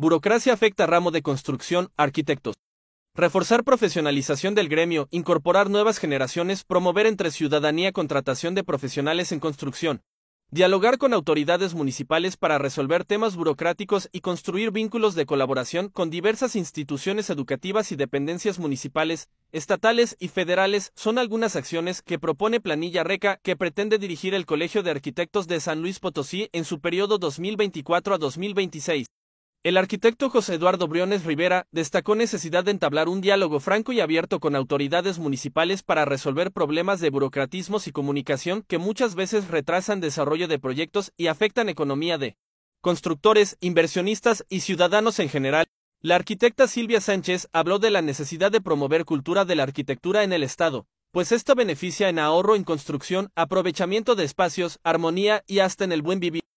Burocracia afecta ramo de construcción, arquitectos. Reforzar profesionalización del gremio, incorporar nuevas generaciones, promover entre ciudadanía contratación de profesionales en construcción. Dialogar con autoridades municipales para resolver temas burocráticos y construir vínculos de colaboración con diversas instituciones educativas y dependencias municipales, estatales y federales son algunas acciones que propone Planilla Reca que pretende dirigir el Colegio de Arquitectos de San Luis Potosí en su periodo 2024 a 2026. El arquitecto José Eduardo Briones Rivera destacó necesidad de entablar un diálogo franco y abierto con autoridades municipales para resolver problemas de burocratismos y comunicación que muchas veces retrasan desarrollo de proyectos y afectan economía de constructores, inversionistas y ciudadanos en general. La arquitecta Silvia Sánchez habló de la necesidad de promover cultura de la arquitectura en el Estado, pues esto beneficia en ahorro en construcción, aprovechamiento de espacios, armonía y hasta en el buen vivir.